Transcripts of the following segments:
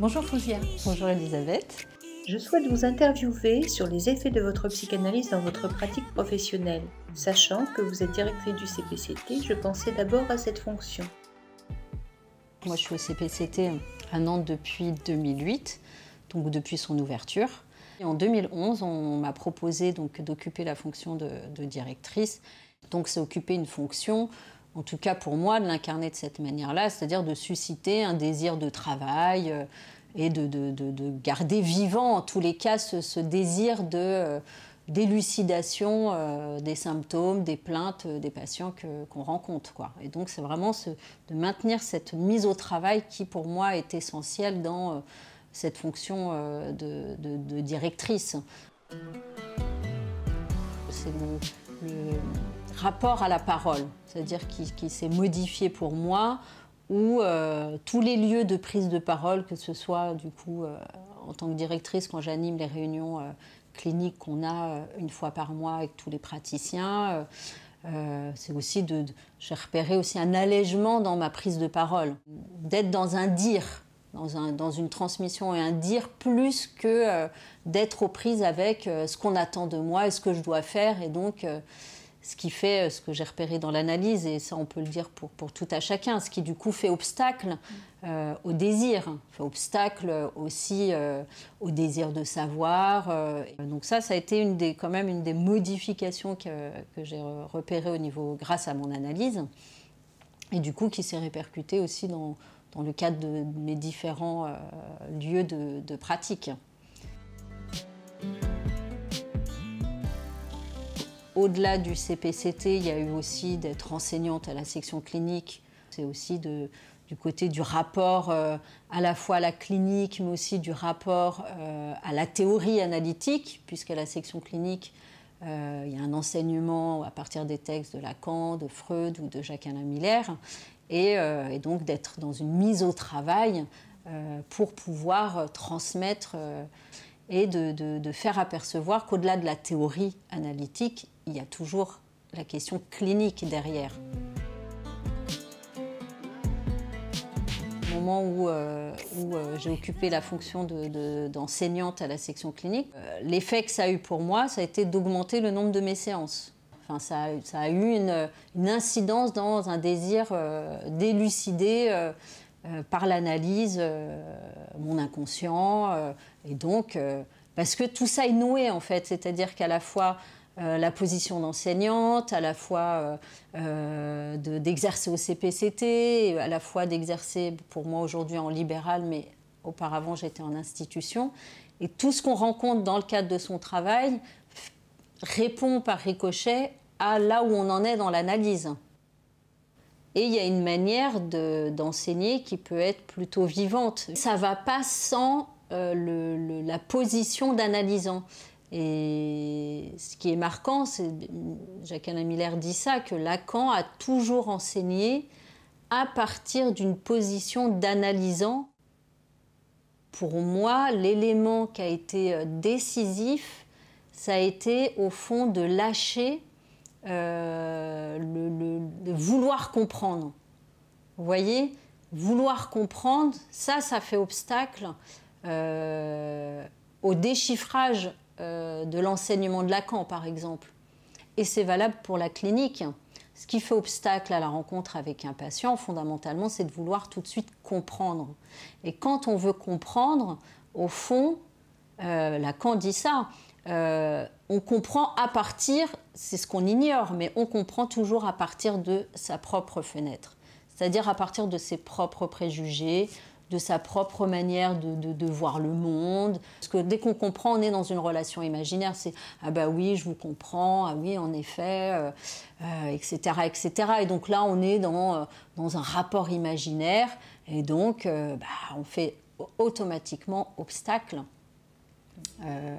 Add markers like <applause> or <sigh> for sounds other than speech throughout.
Bonjour Fouzia. Bonjour Elisabeth. Je souhaite vous interviewer sur les effets de votre psychanalyse dans votre pratique professionnelle. Sachant que vous êtes directrice du CPCT, je pensais d'abord à cette fonction. Moi, je suis au CPCT à Nantes depuis 2008, donc depuis son ouverture. Et en 2011, on m'a proposé donc d'occuper la fonction de, de directrice. Donc c'est occuper une fonction, en tout cas pour moi, de l'incarner de cette manière-là, c'est-à-dire de susciter un désir de travail euh, et de, garder vivant en tous les cas ce, désir de euh, d'élucidation euh, des symptômes, des plaintes des patients qu'on rencontre. Quoi. Et donc c'est vraiment de maintenir cette mise au travail qui pour moi est essentielle dans cette fonction de, directrice le rapport à la parole, c'est-à-dire qui, s'est modifié pour moi, ou euh, tous les lieux de prise de parole, que ce soit du coup euh, en tant que directrice quand j'anime les réunions euh, cliniques qu'on a une fois par mois avec tous les praticiens, c'est aussi de j'ai repéré aussi un allègement dans ma prise de parole, d'être dans un dire, dans, une transmission et un dire plus que euh, d'être aux prises avec euh, ce qu'on attend de moi et ce que je dois faire. Et donc, euh, ce qui fait, ce que j'ai repéré dans l'analyse, et ça on peut le dire pour, pour, tout à chacun, ce qui du coup fait obstacle au désir, fait obstacle aussi au désir de savoir. Donc ça, ça a été une des, quand même une des modifications que, que j'ai repérées au niveau, grâce à mon analyse, et du coup qui s'est répercutée aussi dans, dans le cadre de mes différents euh, lieux de, pratique. Au-delà du CPCT, il y a eu aussi d'être enseignante à la section clinique. C'est aussi du côté du rapport euh, à la fois à la clinique, mais aussi du rapport euh, à la théorie analytique, puisqu'à la section clinique, il y a un enseignement à partir des textes de Lacan, de Freud ou de Jacques-Alain Miller. Euh, et, donc d'être dans une mise au travail euh, pour pouvoir euh, transmettre et de, faire apercevoir qu'au-delà de la théorie analytique, il y a toujours la question clinique derrière. Au moment où, j'ai occupé la fonction d'enseignante à la section clinique, l'effet que ça a eu pour moi, ça a été d'augmenter le nombre de mes séances ça, a eu une, incidence dans un désir euh, d'élucider euh, euh, par l'analyse mon inconscient. et donc, parce que tout ça est noué en fait, c'est-à-dire qu'à la fois la position d'enseignante, à la fois d'exercer au CPCT, à la fois d'exercer pour moi aujourd'hui en libéral, mais auparavant j'étais en institution. Et tout ce qu'on rencontre dans le cadre de son travail, répond par ricochet à là où on en est dans l'analyse. Et il y a une manière d'enseigner qui peut être plutôt vivante. Ça ne va pas sans euh, la position d'analysant. Et ce qui est marquant, c'est Jacques Alain Miller dit ça, que Lacan a toujours enseigné à partir d'une position d'analysant. Pour moi, l'élément qui a été euh, décisif, ça a été au fond de lâcher, euh, le, de vouloir comprendre. Vous voyez, vouloir comprendre, ça, ça fait obstacle euh, au déchiffrage euh, de l'enseignement de Lacan, par exemple. Et c'est valable pour la clinique. Ce qui fait obstacle à la rencontre avec un patient, fondamentalement, c'est de vouloir tout de suite comprendre. Et quand on veut comprendre, au fond, Lacan dit ça, euh, on comprend à partir, c'est ce qu'on ignore, mais on comprend toujours à partir de sa propre fenêtre, c'est-à-dire à partir de ses propres préjugés, de sa propre manière de, voir le monde. Parce que dès qu'on comprend, on est dans une relation imaginaire, c'est ⁇ Ah bah oui, je vous comprends, ah oui, en effet, etc., etc. ⁇ Et donc là, on est dans, euh, un rapport imaginaire, et donc euh, bah, on fait automatiquement obstacle euh,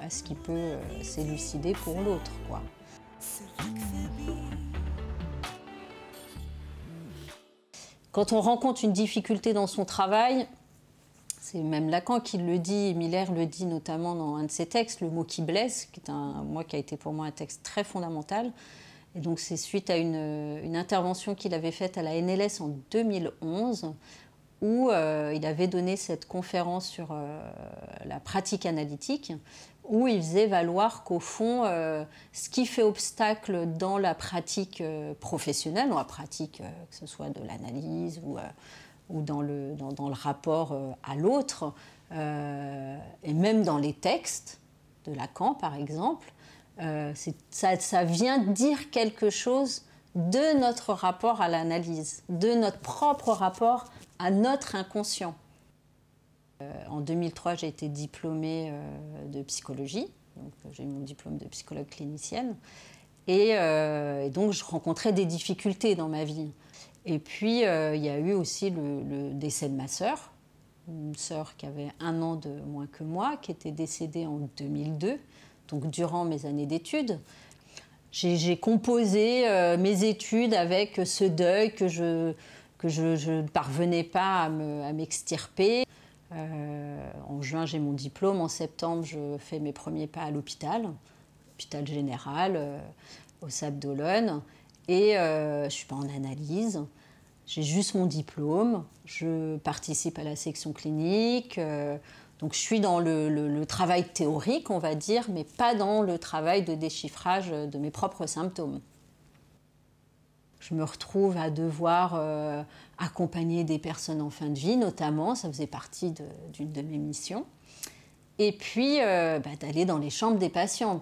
à ce qui peut euh, s'élucider pour l'autre. quoi. Quand on rencontre une difficulté dans son travail, c'est même Lacan qui le dit, Miller le dit notamment dans un de ses textes, Le mot qui blesse, qui est un mot qui a été pour moi un texte très fondamental. Et donc c'est suite à une, une intervention qu'il avait faite à la NLS en 2011 où euh, il avait donné cette conférence sur euh, la pratique analytique, où il faisait valoir qu'au fond, euh, ce qui fait obstacle dans la pratique professionnelle, dans la pratique que ce soit de l'analyse ou, ou dans, le, dans, le rapport à l'autre, et même dans les textes de Lacan par exemple, ça, ça, vient dire quelque chose de notre rapport à l'analyse, de notre propre rapport à notre inconscient. Euh, en 2003, j'ai été diplômée euh, de psychologie, donc euh, j'ai mon diplôme de psychologue clinicienne, et, donc je rencontrais des difficultés dans ma vie. Et puis il y a eu aussi le décès de ma sœur, une sœur qui avait un an de moins que moi, qui était décédée en 2002, donc durant mes années d'études. J'ai composé euh, mes études avec ce deuil que je que je ne parvenais pas à m'extirper. Euh, en juin, j'ai mon diplôme. En septembre, je fais mes premiers pas à l'hôpital, hôpital général, euh, au Sable d'Olonne. Et je ne suis pas en analyse. J'ai juste mon diplôme. Je participe à la section clinique. Donc je suis dans le, travail théorique, on va dire, mais pas dans le travail de déchiffrage de mes propres symptômes. Je me retrouve à devoir euh, accompagner des personnes en fin de vie, notamment, ça faisait partie d'une de, mes missions. Et puis euh, bah, d'aller dans les chambres des patients.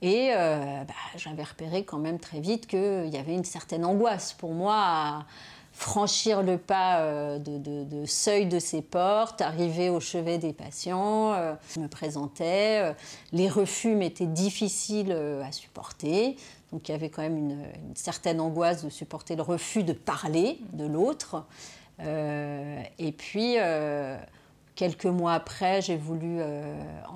Et euh, bah, j'avais repéré quand même très vite qu'il y avait une certaine angoisse pour moi à, franchir le pas euh, de, seuil de ces portes, arriver au chevet des patients. Euh, me présentais, euh, les refus m'étaient difficiles à supporter, donc il y avait quand même une, certaine angoisse de supporter le refus de parler de l'autre. et puis, quelques mois après, j'ai voulu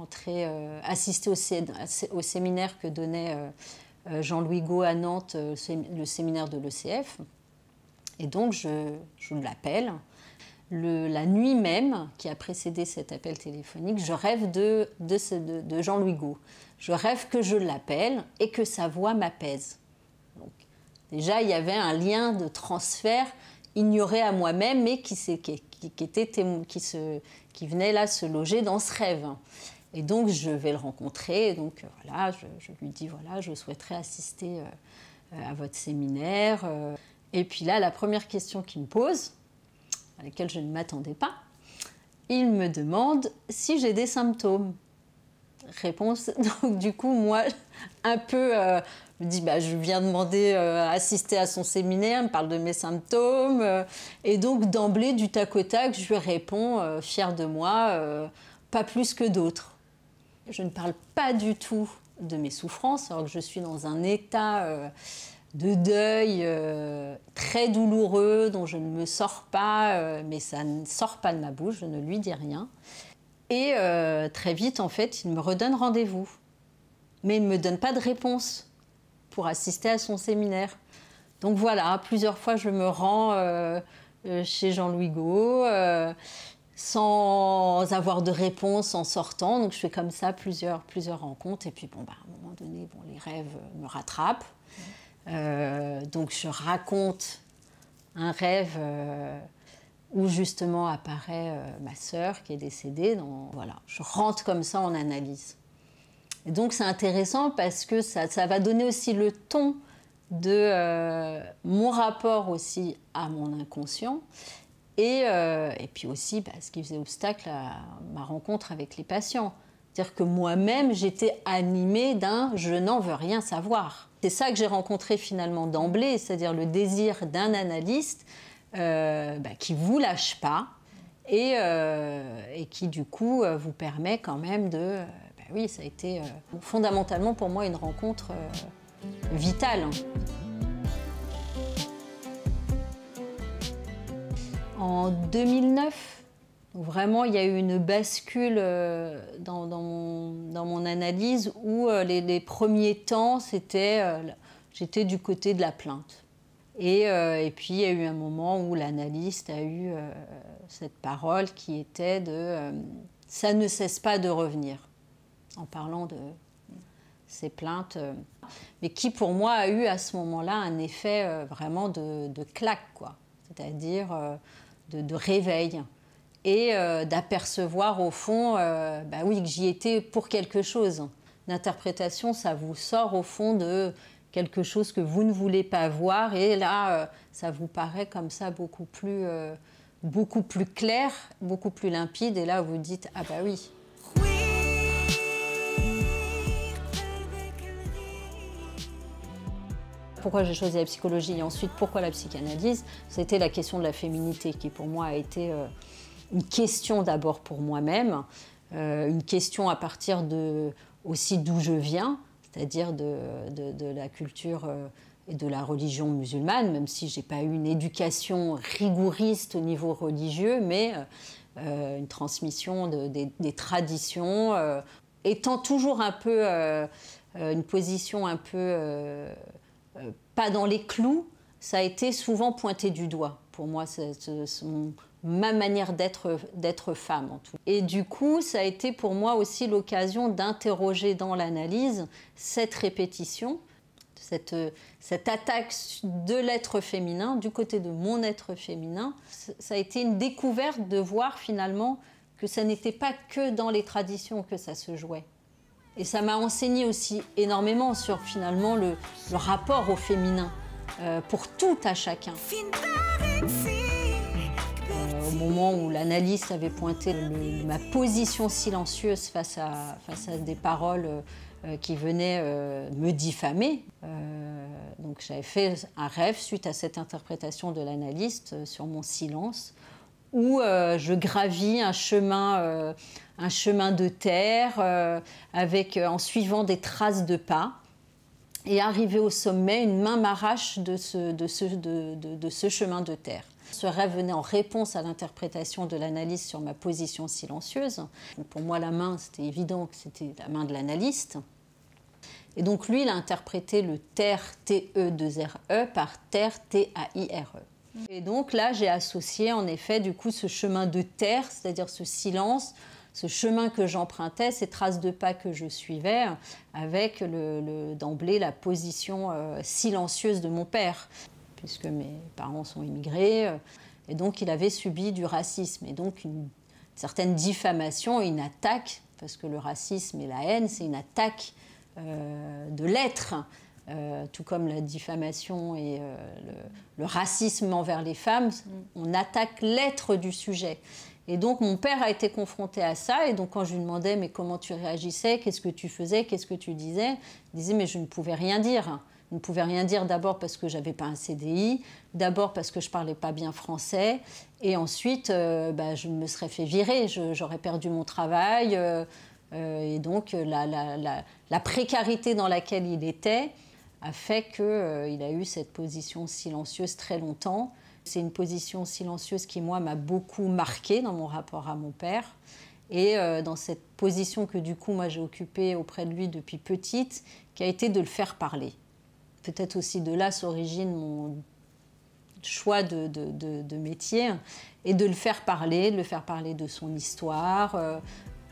entrer, assister au, séminaire que donnait Jean-Louis Gault à Nantes, le séminaire de l'ECF. Et donc, je, je l'appelle. la nuit même qui a précédé cet appel téléphonique, je rêve de, de, Jean-Louis Gault. Je rêve que je l'appelle et que sa voix m'apaise. Donc, déjà, il y avait un lien de transfert ignoré à moi-même, mais qui, qui, était, qui, se, qui venait là se loger dans ce rêve. Et donc, je vais le rencontrer. donc, voilà, je, je, lui dis voilà, je souhaiterais assister euh, à votre séminaire. Euh, et puis là, la première question qu'il me pose, à laquelle je ne m'attendais pas, il me demande si j'ai des symptômes. Réponse, <laughs> donc du coup, moi, un peu, euh, je me dis, bah, je viens demander, euh, assister à son séminaire, il me parle de mes symptômes. Euh, et donc, d'emblée, du tac au tac, je lui réponds, euh, fier de moi, pas plus que d'autres. Je ne parle pas du tout de mes souffrances, alors que je suis dans un état de deuil euh, très douloureux dont je ne me sors pas, euh, mais ça ne sort pas de ma bouche, je ne lui dis rien. Et euh, très vite, en fait, il me redonne rendez-vous. Mais il ne me donne pas de réponse pour assister à son séminaire. Donc voilà, plusieurs fois, je me rends chez Jean-Louis Gault sans avoir de réponse en sortant. Donc je fais comme ça plusieurs, plusieurs rencontres. Et puis bon, bah, à un moment donné, bon, les rêves me rattrapent. Euh, donc je raconte un rêve euh, où justement apparaît euh, ma sœur qui est décédée. Donc voilà, je rentre comme ça en analyse. donc c'est intéressant parce que ça, va donner aussi le ton de mon rapport aussi à mon inconscient et, et puis aussi parce bah, ce qui faisait obstacle à ma rencontre avec les patients. C'est-à-dire que moi-même, j'étais animée d'un je n'en veux rien savoir. C'est ça que j'ai rencontré finalement d'emblée, c'est-à-dire le désir d'un analyste euh, bah, qui ne vous lâche pas et, euh, qui du coup euh, vous permet quand même de... Bah oui, ça a été fondamentalement pour moi une rencontre vitale. Hein. En 2009, vraiment, il y a eu une bascule euh, dans, mon, analyse où euh, les, premiers temps, c'était euh, j'étais du côté de la plainte. Et, puis il y a eu un moment où l'analyste a eu cette parole qui était de ça ne cesse pas de revenir, en parlant de ces plaintes, mais qui pour moi a eu à ce moment-là un effet vraiment de, claque, quoi, c'est-à-dire de, réveil et euh, d'apercevoir au fond, euh, bah oui, que j'y étais pour quelque chose. L'interprétation, ça vous sort au fond de quelque chose que vous ne voulez pas voir, et là, euh, ça vous paraît comme ça beaucoup plus, beaucoup plus clair, beaucoup plus limpide, et là, vous dites, ah bah oui. pourquoi j'ai choisi la psychologie et ensuite pourquoi la psychanalyse, c'était la question de la féminité qui pour moi a été une question d'abord pour moi-même, euh, une question à partir de, aussi d'où je viens, c'est-à-dire de, de, la culture euh, et de la religion musulmane, même si je n'ai pas eu une éducation rigoriste au niveau religieux, mais euh, une transmission des, traditions, étant toujours un peu une position un peu pas dans les clous, ça a été souvent pointé du doigt. Pour moi, ma manière d'être femme en tout. Et du coup, ça a été pour moi aussi l'occasion d'interroger dans l'analyse cette répétition, cette, cette attaque de l'être féminin, du côté de mon être féminin. Ça a été une découverte de voir finalement que ça n'était pas que dans les traditions que ça se jouait. Et ça m'a enseigné aussi énormément sur finalement le, rapport au féminin euh, pour tout à chacun au moment où l'analyste avait pointé ma position silencieuse face à, des paroles euh, euh, qui venaient euh, me diffamer. donc j'avais fait un rêve suite à cette interprétation de l'analyste sur mon silence, où je gravis un chemin, un chemin de terre avec, en suivant des traces de pas. Et arrivé au sommet, une main m'arrache de ce chemin de terre. Ce rêve venait en réponse à l'interprétation de l'analyse sur ma position silencieuse. Pour moi, la main, c'était évident que c'était la main de l'analyste. Et donc lui, il a interprété le terre, T-E-2-R-E, e, par terre, T-A-I-R-E. Et donc là, j'ai associé en effet du coup ce chemin de terre, c'est-à-dire ce silence, ce chemin que j'empruntais, ces traces de pas que je suivais, avec le, d'emblée la position euh, silencieuse de mon père puisque mes parents sont immigrés. Euh, et donc, il avait subi du racisme et donc une certaine diffamation, une attaque, parce que le racisme et la haine, c'est une attaque euh, de l'être, euh, tout comme la diffamation et le, le, racisme envers les femmes, mm. on attaque l'être du sujet. Et donc mon père a été confronté à ça, et donc quand je lui demandais mais comment tu réagissais, qu'est-ce que tu faisais, qu'est-ce que tu disais, il disait mais je ne pouvais rien dire. On ne pouvait rien dire d'abord parce que j'avais pas un CDI, d'abord parce que je parlais pas bien français, et ensuite euh, bah, je me serais fait virer, j'aurais perdu mon travail, euh, euh, et donc la, la, précarité dans laquelle il était a fait qu'il a eu cette position silencieuse très longtemps. C'est une position silencieuse qui, moi, m'a beaucoup marquée dans mon rapport à mon père. Et dans cette position que, du coup, moi, j'ai occupée auprès de lui depuis petite, qui a été de le faire parler peut-être aussi de là s'origine mon choix de, métier et de le faire parler, de le faire parler de son histoire. Euh,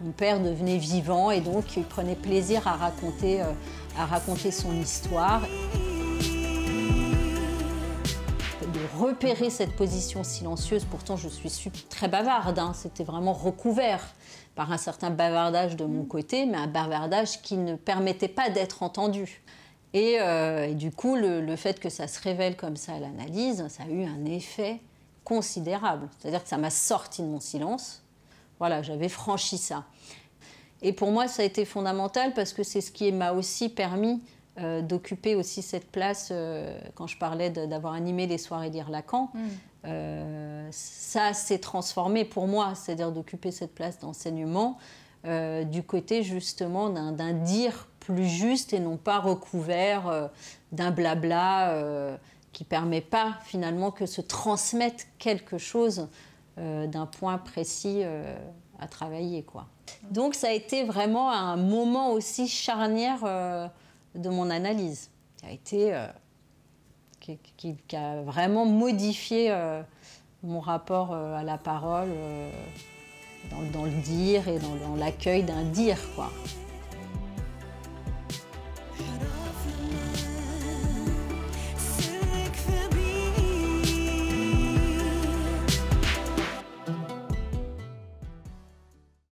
mon père devenait vivant et donc il prenait plaisir à raconter, euh, à raconter son histoire. De repérer cette position silencieuse, pourtant je suis très bavarde, hein. c'était vraiment recouvert par un certain bavardage de mon mmh. côté, mais un bavardage qui ne permettait pas d'être entendu. Euh, et, du coup, le, fait que ça se révèle comme ça à l'analyse, ça a eu un effet considérable. C'est-à-dire que ça m'a sorti de mon silence. Voilà, j'avais franchi ça. Et pour moi, ça a été fondamental parce que c'est ce qui m'a aussi permis euh, d'occuper aussi cette place euh, quand je parlais d'avoir animé les soirées d'ir Lacan. Mm. ça s'est transformé pour moi, c'est-à-dire d'occuper cette place d'enseignement du côté justement d'un dire plus juste et non pas recouvert euh, d'un blabla euh, qui permet pas finalement que se transmette quelque chose euh, d'un point précis à travailler quoi. Donc ça a été vraiment un moment aussi charnière de mon analyse. qui a été qui, a vraiment modifié mon rapport à la parole dans, le dire et dans, dans l'accueil d'un dire quoi.